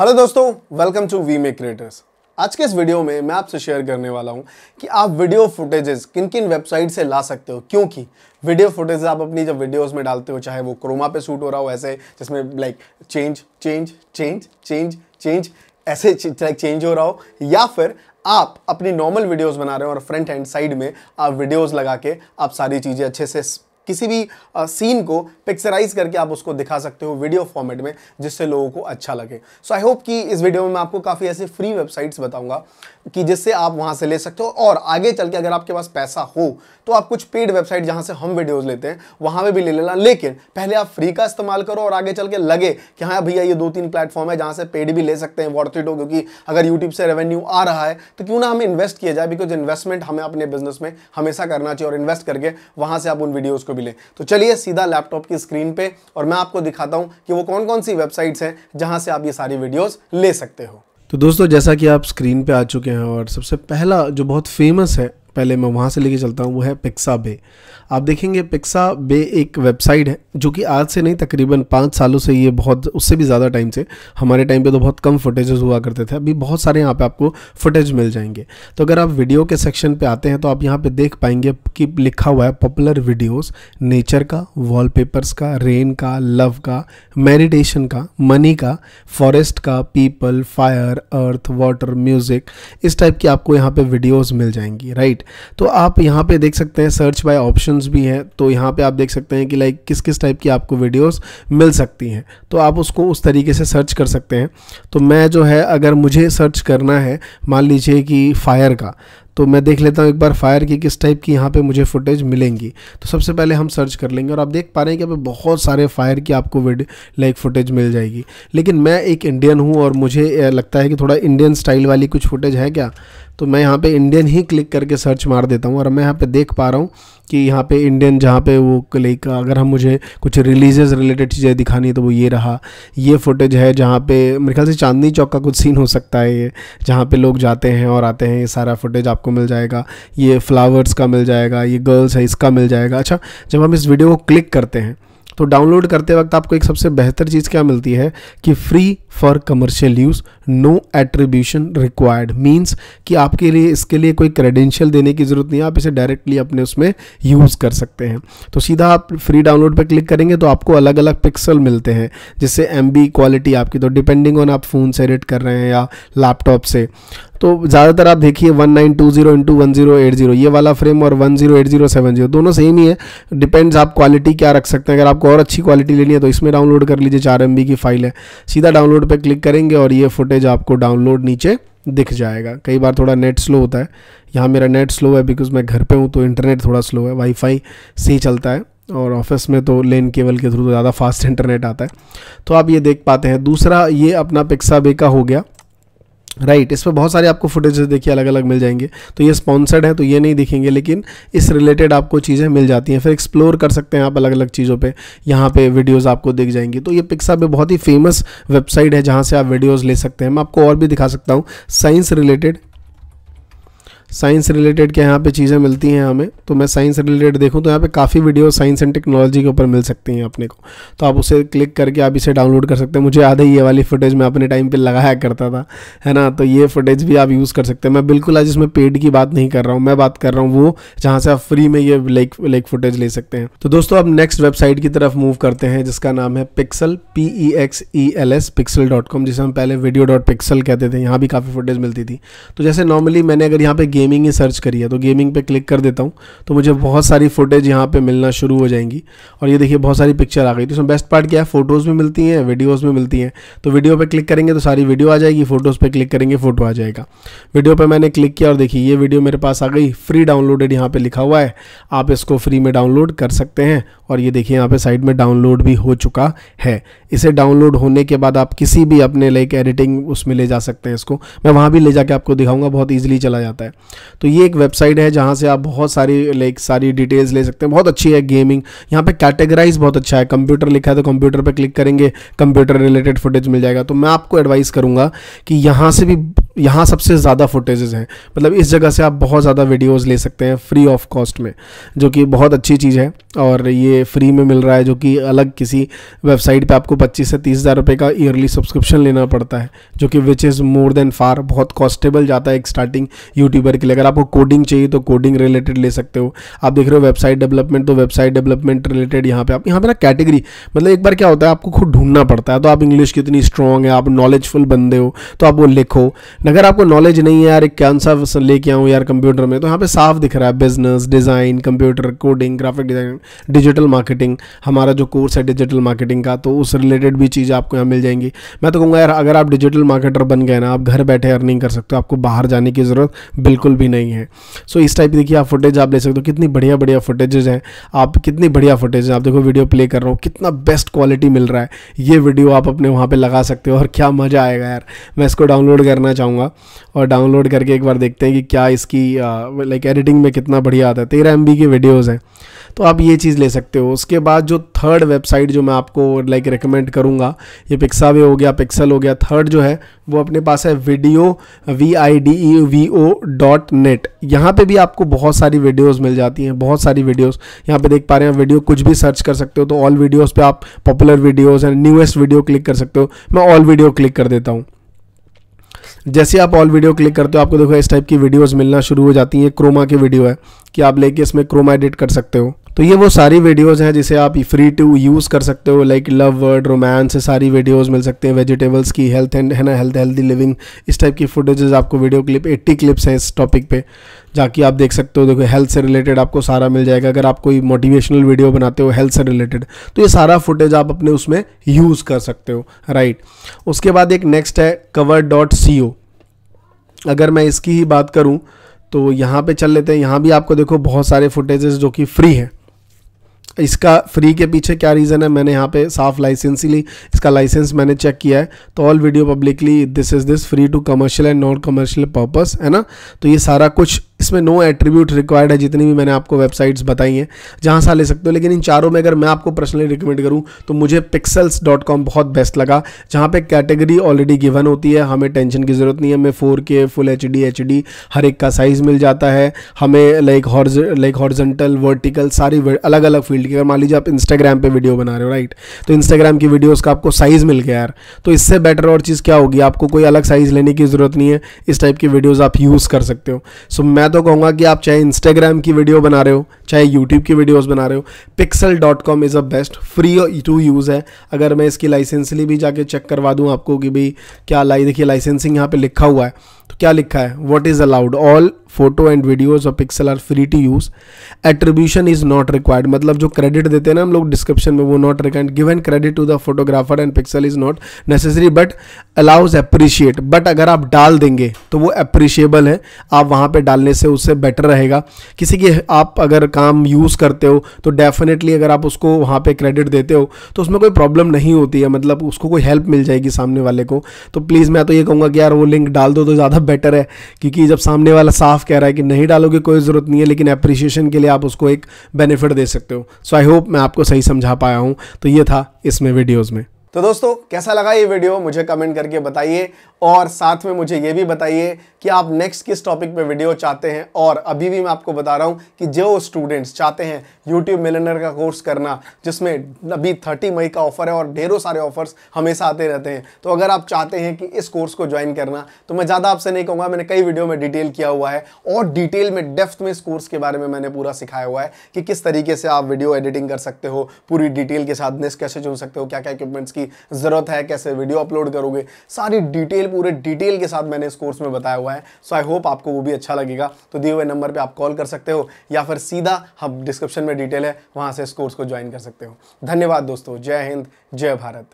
hello दोस्तों welcome to we may creators आज के इस वीडियो में मैं आपसे शेयर करने वाला हूं कि आप वीडियो फुटेजेस किन किन वेबसाइट से ला सकते हो क्योंकि वीडियो फुटेजेस आप अपनी जब वीडियोस में डालते हो चाहे वो क्रोमा पे शूट हो रहा हो ऐसे जिसमें like change change change change change ऐसे लाइक चेंज हो रहा हो या फिर आप अपनी नॉर्मल वीडियोस बना रहे हो और फ्रंट हैंड साइड में आप वीडियोस लगा के आप सारी चीज़ें अच्छे से किसी भी सीन को पिक्चराइज करके आप उसको दिखा सकते हो वीडियो फॉर्मेट में जिससे लोगों को अच्छा लगे सो आई होप कि इस वीडियो में मैं आपको काफ़ी ऐसे फ्री वेबसाइट्स बताऊंगा कि जिससे आप वहां से ले सकते हो और आगे चल के अगर आपके पास पैसा हो तो आप कुछ पेड वेबसाइट जहां से हम वीडियोज़ लेते हैं वहां पर भी ले लेना लेकिन पहले आप फ्री का इस्तेमाल करो और आगे चल के लगे कि हाँ भैया ये दो तीन प्लेटफॉर्म है जहाँ से पेड भी ले सकते हैं वॉर्थिट हो क्योंकि अगर यूट्यूब से रेवेन्यू आ रहा है तो क्यों ना हमें इन्वेस्ट किया जाए बिकॉज इन्वेस्टमेंट हमें अपने बिजनेस में हमेशा करना चाहिए और इन्वेस्ट करके वहाँ से आप उन वीडियोज़ को भी लें तो चलिए सीधा लैपटॉप की स्क्रीन पे और मैं आपको दिखाता हूँ कि वो कौन कौन सी वेबसाइट्स हैं जहाँ से आप ये सारी वीडियोस ले सकते हो तो दोस्तों जैसा कि आप स्क्रीन पे आ चुके हैं और सबसे पहला जो बहुत फेमस है पहले मैं वहाँ से लेके चलता हूँ वो है पिक्सा बे आप देखेंगे पिक्सा बे एक वेबसाइट है जो कि आज से नहीं तकरीबन पाँच सालों से ये बहुत उससे भी ज़्यादा टाइम से हमारे टाइम पे तो बहुत कम फुटेजेस हुआ करते थे अभी बहुत सारे यहाँ पे आपको फुटेज मिल जाएंगे तो अगर आप वीडियो के सेक्शन पर आते हैं तो आप यहाँ पर देख पाएंगे कि लिखा हुआ है पॉपुलर वीडियोज़ नेचर का वॉलपेपर्स का रेन का लव का मेडिटेशन का मनी का फॉरेस्ट का people fire earth water music इस टाइप की आपको यहाँ पर वीडियोज़ मिल जाएंगी राइट राइट तो आप यहाँ पे देख सकते हैं सर्च बाय ऑप्शंस भी हैं तो यहाँ पे आप देख सकते हैं कि लाइक किस किस टाइप की आपको वीडियोस मिल सकती हैं तो आप उसको उस तरीके से सर्च कर सकते हैं तो मैं जो है अगर मुझे सर्च करना है मान लीजिए कि फायर का तो मैं देख लेता हूँ एक बार फायर की किस टाइप की यहाँ पे मुझे फुटेज मिलेंगी तो सबसे पहले हम सर्च कर लेंगे और आप देख पा रहे हैं कि अभी बहुत सारे फायर की आपको वीड लाइक फुटेज मिल जाएगी लेकिन मैं एक इंडियन हूँ और मुझे लगता है कि थोड़ा इंडियन स्टाइल वाली कुछ फुटेज है क्या तो मैं यहाँ पे इंडियन ही क्लिक करके सर्च मार देता हूँ और मैं यहाँ पे देख पा रहा हूँ कि यहाँ पे इंडियन जहाँ पे वो लाइक अगर हम मुझे कुछ रिलीजेज रिलेटेड चीज़ें दिखानी है तो वो ये रहा ये फुटेज है जहाँ पे मेरे ख्याल से चांदनी चौक का कुछ सीन हो सकता है ये जहाँ पे लोग जाते हैं और आते हैं ये सारा फुटेज आप आपको मिल जाएगा ये फ्लावर्स का मिल जाएगा ये गर्ल्स है इसका मिल जाएगा अच्छा जब हम इस वीडियो को क्लिक करते हैं तो डाउनलोड करते वक्त आपको एक सबसे बेहतर चीज़ क्या मिलती है कि free for commercial use no attribution required means कि आपके लिए इसके लिए कोई क्रेडेंशियल देने की ज़रूरत नहीं है आप इसे डायरेक्टली अपने उसमें यूज़ कर सकते हैं तो सीधा आप फ्री डाउनलोड पर क्लिक करेंगे तो आपको अलग अलग पिक्सल मिलते हैं जिससे एम क्वालिटी आपकी तो डिपेंडिंग ऑन आप फ़ोन से एडिट कर रहे हैं या लैपटॉप से तो ज़्यादातर आप देखिए one nine two zero into one zero eight zero ये वाला फ्रेम और one zero eight zero seven zero दोनों सेम ही है डिपेंड्स आप क्वालिटी क्या रख सकते हैं अगर आपको और अच्छी क्वालिटी लेनी है तो इसमें डाउनलोड कर लीजिए चार एम की फाइल है सीधा डाउनलोड पर क्लिक करेंगे और ये फुटेज पेज आपको डाउनलोड नीचे दिख जाएगा कई बार थोड़ा नेट स्लो होता है यहाँ मेरा नेट स्लो है बिकॉज मैं घर पे हूँ तो इंटरनेट थोड़ा स्लो है वाईफाई सही चलता है और ऑफिस में तो लेन केबल के थ्रू तो ज़्यादा फास्ट इंटरनेट आता है तो आप ये देख पाते हैं दूसरा ये अपना पिक्सा का हो गया राइट right, इस पर बहुत सारे आपको फुटेजेस देखिए अलग अलग मिल जाएंगे तो ये स्पॉन्सर्ड है तो ये नहीं दिखेंगे लेकिन इस रिलेटेड आपको चीज़ें मिल जाती हैं फिर एक्सप्लोर कर सकते हैं आप अलग अलग चीज़ों पे यहाँ पे वीडियोस आपको दिख जाएंगी तो ये पिक्सा भी बहुत ही फेमस वेबसाइट है जहाँ से आप वीडियोज़ ले सकते हैं मैं आपको और भी दिखा सकता हूँ साइंस रिलेटेड साइंस रिलेटेड के यहाँ पे चीज़ें मिलती हैं हमें तो मैं साइंस रिलेटेड देखूँ तो यहाँ पे काफ़ी वीडियो साइंस एंड टेक्नोलॉजी के ऊपर मिल सकती हैं अपने को तो आप उसे क्लिक करके आप इसे डाउनलोड कर सकते हैं मुझे याद है ये वाली फुटेज मैं अपने टाइम पर लगाया करता था है ना तो ये फुटेज भी आप यूज़ कर सकते हैं मैं बिल्कुल आज इसमें पेड की बात नहीं कर रहा हूँ मैं बात कर रहा हूँ वो जहाँ से आप फ्री में ये लाइक लाइक फुटेज ले सकते हैं तो दोस्तों आप नेक्स्ट वेबसाइट की तरफ मूव करते हैं जिसका नाम है Pexels P E X E L S Pexels dot com जिसे हम पहले वीडियो डॉट पिक्सल कहते थे यहाँ भी काफ़ी फुटेज मिलती थी तो जैसे नॉर्मली मैंने अगर यहाँ पे गेमिंग ही सर्च करी है तो गेमिंग पे क्लिक कर देता हूँ तो मुझे बहुत सारी फुटेज यहाँ पे मिलना शुरू हो जाएंगी और ये देखिए बहुत सारी पिक्चर आ गई तो इसमें बेस्ट पार्ट क्या है फोटोज़ भी मिलती हैं वीडियोज़ भी मिलती हैं तो वीडियो पर क्लिक करेंगे तो सारी वीडियो आ जाएगी फोटोज़ पर क्लिक करेंगे फोटो आ जाएगा वीडियो पर मैंने क्लिक किया और देखिए ये वीडियो मेरे पास आ गई फ्री डाउनलोडेड यहाँ पर लिखा हुआ है आप इसको फ्री में डाउनलोड कर सकते हैं और ये देखिए यहाँ पर साइड में डाउनलोड भी हो चुका है इसे डाउनलोड होने के बाद आप किसी भी अपने लाइक एडिटिंग उसमें ले जा सकते हैं इसको मैं वहाँ भी ले जाके आपको दिखाऊंगा बहुत ईजिली चला जाता है तो ये एक वेबसाइट है जहाँ से आप बहुत सारी लाइक सारी डिटेल्स ले सकते हैं बहुत अच्छी है गेमिंग यहाँ पे कैटेगराइज बहुत अच्छा है कंप्यूटर लिखा है तो कंप्यूटर पर क्लिक करेंगे कंप्यूटर रिलेटेड फुटेज मिल जाएगा तो मैं आपको एडवाइस करूँगा कि यहाँ से भी यहाँ सबसे ज़्यादा फुटेजेज़ हैं मतलब इस जगह से आप बहुत ज़्यादा वीडियोस ले सकते हैं फ्री ऑफ कॉस्ट में जो कि बहुत अच्छी चीज़ है और ये फ्री में मिल रहा है जो कि अलग किसी वेबसाइट पे आपको 25 से तीस हज़ार रुपये का ईयरली सब्सक्रिप्शन लेना पड़ता है जो कि विच इज़ मोर देन फार बहुत कॉस्टेबल जाता है एक स्टार्टिंग यूट्यूबर के लिए अगर आपको कोडिंग चाहिए तो कोडिंग रिलेटेड ले सकते हो आप देख रहे हो वेबसाइट डेवलपमेंट तो वेबसाइट डेवलपमेंट रिलेटेड यहाँ पर आप यहाँ पर ना कैटेगरी मतलब एक बार क्या होता है आपको खुद ढूंढना पड़ता है तो आप इंग्लिश कितनी स्ट्रॉन्ग है आप नॉलेजफुल बंदे हो तो आप वो लिखो अगर आपको नॉलेज नहीं है यार कौन सा लेके आऊँ यार कंप्यूटर में तो यहाँ पे साफ दिख रहा है business design computer coding graphic design digital marketing हमारा जो कोर्स है डिजिटल मार्केटिंग का तो उस रिलेटेड भी चीज़ आपको यहाँ मिल जाएंगी मैं तो कहूँगा यार अगर आप डिजिटल मार्केटर बन गए ना आप घर बैठे अर्निंग कर सकते हो आपको बाहर जाने की ज़रूरत बिल्कुल भी नहीं है सो इस टाइप की देखिए आप फुटेज आप ले सकते हो कितनी बढ़िया बढ़िया फुटेजेज हैं आप कितनी बढ़िया फुटेज आप देखो वीडियो प्ले कर रहा हूँ कितना बेस्ट क्वालिटी मिल रहा है ये वीडियो आप अपने वहाँ पर लगा सकते हो और क्या मज़ा आएगा यार मैं इसको डाउनलोड करना चाहूँगा बताऊँगा और डाउनलोड करके एक बार देखते हैं कि क्या इसकी लाइक एडिटिंग में कितना बढ़िया आता है तेरह एम की वीडियोज़ हैं तो आप ये चीज़ ले सकते हो उसके बाद जो थर्ड वेबसाइट जो मैं आपको लाइक रिकमेंड करूँगा ये पिक्सा वे हो गया पिक्सल हो गया थर्ड जो है वो अपने पास है video V I D E V O dot net यहाँ पर भी आपको बहुत सारी वीडियोज़ मिल जाती हैं बहुत सारी वीडियोज़ यहाँ पर देख पा रहे हैं वीडियो कुछ भी सर्च कर सकते हो तो ऑल वीडियोज़ पर आप popular videos and newest video click कर सकते हो मैं ऑल वीडियो क्लिक कर देता हूँ जैसे आप ऑल वीडियो क्लिक करते हो आपको देखो इस टाइप की वीडियोज़ मिलना शुरू हो जाती हैं क्रोमा की वीडियो है कि आप लेके इसमें क्रोमा एडिट कर सकते हो तो ये वो सारी वीडियोस हैं जिसे आप फ्री टू यूज़ कर सकते हो लाइक लव वर्ड रोमांस सारी वीडियोस मिल सकते हैं वेजिटेबल्स की हेल्थ एंड है ना हेल्थ हेल्दी लिविंग इस टाइप की फुटेजेस आपको वीडियो क्लिप 80 क्लिप्स हैं इस टॉपिक पे जाके आप देख सकते हो देखो हेल्थ से रिलेटेड आपको सारा मिल जाएगा अगर आप कोई मोटिवेशनल वीडियो बनाते हो हेल्थ से रिलेटेड तो ये सारा फुटेज आप अपने उसमें यूज़ कर सकते हो राइट उसके बाद एक नेक्स्ट है कवर डॉट सी ओ अगर मैं इसकी ही बात करूँ तो यहाँ पे चल लेते हैं यहाँ भी आपको देखो बहुत सारे फुटेजेस जो कि फ्री हैं इसका फ्री के पीछे क्या रीज़न है मैंने यहाँ पे साफ लाइसेंस ही ली इसका लाइसेंस मैंने चेक किया है तो all video publicly this is this free to commercial and non commercial purpose है ना तो ये सारा कुछ इसमें नो एट्रीब्यूट रिक्वायर्ड है जितनी भी मैंने आपको वेबसाइट्स बताई हैं जहाँ से ले सकते हो लेकिन इन चारों में अगर मैं आपको पर्सनली रिकमेंड करूँ तो मुझे पिक्सल्स डॉट कॉम बहुत बेस्ट लगा जहाँ पे कैटेगरी ऑलरेडी गिवन होती है हमें टेंशन की ज़रूरत नहीं है हमें four K full HD HD एच डी हर एक का साइज़ मिल जाता है हमें लाइक हॉर्ज लाइक हॉर्जेंटल वर्टिकल सारी अलग अलग फील्ड की अगर मान लीजिए आप इंस्टाग्राम पर वीडियो बना रहे हो राइट तो इंस्टाग्राम की वीडियोज़ का आपको साइज़ मिल गया यार तो इससे बेटर और चीज़ क्या होगी आपको कोई अलग साइज़ लेने की ज़रूरत नहीं है इस टाइप की वीडियोज़ आप यूज़ कर सकते हो सो मैं मैं तो कहूँगा कि आप चाहे इंस्टाग्राम की वीडियो बना रहे हो चाहे यूट्यूब की वीडियोस बना रहे हो Pexels dot com is a best free to use है अगर मैं इसकी लाइसेंसली भी जाके चेक करवा दूँ आपको कि भाई क्या लाई देखिए लाइसेंसिंग यहाँ पर लिखा हुआ है क्या लिखा है what is allowed all photo and videos और Pexels are free to use attribution is not required मतलब जो क्रेडिट देते हैं ना हम लोग डिस्क्रिप्शन में वो not give given credit to the photographer and Pexels is not necessary but always appreciate but अगर आप डाल देंगे तो वो अप्रिशिएबल है आप वहाँ पर डालने से उससे बेटर रहेगा किसी की आप अगर काम यूज़ करते हो तो डेफिनेटली अगर आप उसको वहाँ पर क्रेडिट देते हो तो उसमें कोई प्रॉब्लम नहीं होती है मतलब उसको कोई हेल्प मिल जाएगी सामने वाले को तो प्लीज़ मैं तो ये कहूँगा कि यार वो लिंक डाल दो तो ज़्यादा बेटर है क्योंकि जब सामने वाला साफ कह रहा है कि नहीं डालोगे कोई ज़रूरत नहीं है लेकिन अप्रिशिएशन के लिए आप उसको एक बेनिफिट दे सकते हो सो आई होप मैं आपको सही समझा पाया हूँ तो ये था इसमें वीडियोज़ में तो दोस्तों कैसा लगा ये वीडियो मुझे कमेंट करके बताइए और साथ में मुझे ये भी बताइए कि आप नेक्स्ट किस टॉपिक पे वीडियो चाहते हैं और अभी भी मैं आपको बता रहा हूँ कि जो स्टूडेंट्स चाहते हैं यूट्यूब मिलनर का कोर्स करना जिसमें अभी थर्टी मई का ऑफर है और ढेरों सारे ऑफर्स हमेशा आते रहते हैं तो अगर आप चाहते हैं कि इस कोर्स को ज्वाइन करना तो मैं ज़्यादा आपसे नहीं कहूँगा मैंने कई वीडियो में डिटेल किया हुआ है और डिटेल में डेफ्थ में इस कोर्स के बारे में मैंने पूरा सिखाया हुआ है कि किस तरीके से आप वीडियो एडिटिंग कर सकते हो पूरी डिटेल के साथ नेस्ट कैसे चुन सकते हो क्या क्या इक्विपमेंट्स की इसकी ज़रूरत है कैसे वीडियो अपलोड करोगे सारी डिटेल पूरे डिटेल के साथ मैंने इस कोर्स में बताया हुआ है सो आई होप आपको वो भी अच्छा लगेगा तो दिए हुए नंबर पर आप कॉल कर सकते हो या फिर सीधा हम डिस्क्रिप्शन में डिटेल है वहाँ से इस कोर्स को ज्वाइन कर सकते हो धन्यवाद दोस्तों जय हिंद जय भारत